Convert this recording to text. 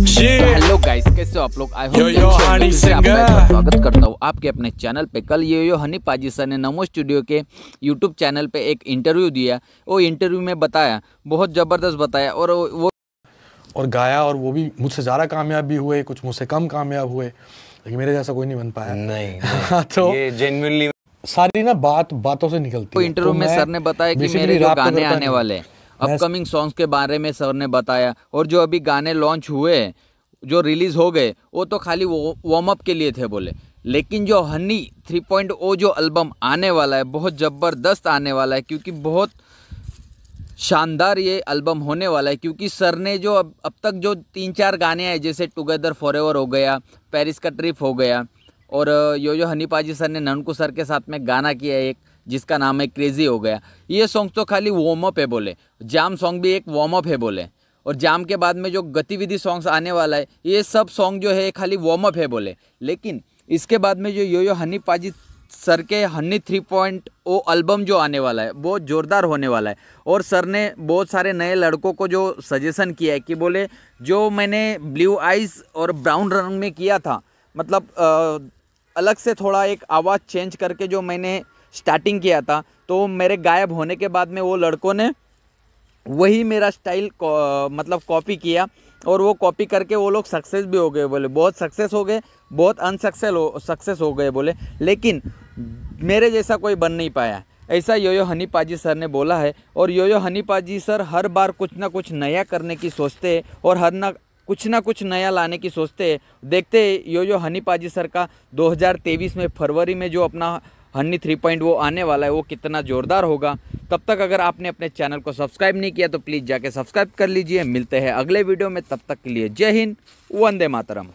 Hello guys कैसे हो आप लोग आई होप स्वागत करता हूँ आपके अपने चैनल पे कल यो यो हनी पाजी सर ने नमो स्टूडियो के यूट्यूब चैनल पे एक इंटरव्यू दिया वो इंटरव्यू में बताया बहुत ज़बरदस्त बताया और वो और गाया और वो भी मुझसे ज़्यादा कामयाब भी हुए कुछ मुझसे कम कामयाब हुए लेकिन मेरे जैसा कोई नहीं बन पाया नहीं, हाँ, नहीं। तो ये जेन्युइनली सारी ना बात बातों से निकलती है इंटरव्यू तो में सर ने बताया कि मेरे जो तो गाने आने वाले हैं अपकमिंग सॉन्ग्स के बारे में सर ने बताया और जो अभी गाने लॉन्च हुए जो रिलीज़ हो गए वो तो खाली वार्म अप के लिए थे बोले लेकिन जो हनी 3.0 जो एल्बम आने वाला है बहुत ज़बरदस्त आने वाला है क्योंकि बहुत शानदार ये एल्बम होने वाला है क्योंकि सर ने जो अब अब तक जो तीन चार गाने आए जैसे टुगेदर फॉर हो गया पेरिस का ट्रिप हो गया और यो जो हनी पाजी सर ने ननकू सर के साथ में गाना किया एक जिसका नाम है क्रेज़ी हो गया ये सॉन्ग तो खाली वार्म अप है बोले जाम सॉन्ग भी एक वार्म अप है बोले और जाम के बाद में जो गतिविधि सॉन्ग्स आने वाला है ये सब सॉन्ग जो है खाली वार्म अप है बोले लेकिन इसके बाद में जो यो यो हनी पाजी सर के Honey three point O album जो आने वाला है बहुत ज़ोरदार होने वाला है और सर ने बहुत सारे नए लड़कों को जो सजेशन किया है कि बोले जो मैंने ब्लू आइज और ब्राउन रंग में किया था मतलब आ, अलग से थोड़ा एक आवाज़ चेंज करके जो मैंने स्टार्टिंग किया था तो मेरे गायब होने के बाद में वो लड़कों ने वही मेरा स्टाइल मतलब कॉपी किया और वो कॉपी करके वो लोग सक्सेस भी हो गए बोले बहुत सक्सेस हो गए बहुत अनसक्सेस हो सक्सेस हो गए बोले लेकिन मेरे जैसा कोई बन नहीं पाया ऐसा योयो हनी पाजी सर ने बोला है और योयो हनी पाजी सर हर बार कुछ ना कुछ नया करने की सोचते हैं और हर ना कुछ ना कुछ नया लाने की सोचते हैं देखते हैं योयो पाजी सर का 2023 में फरवरी में जो अपना हनी थ्री पॉइंट वो आने वाला है वो कितना ज़ोरदार होगा तब तक अगर आपने अपने चैनल को सब्सक्राइब नहीं किया तो प्लीज़ जाके सब्सक्राइब कर लीजिए मिलते हैं अगले वीडियो में तब तक के लिए जय हिंद वंदे मातरम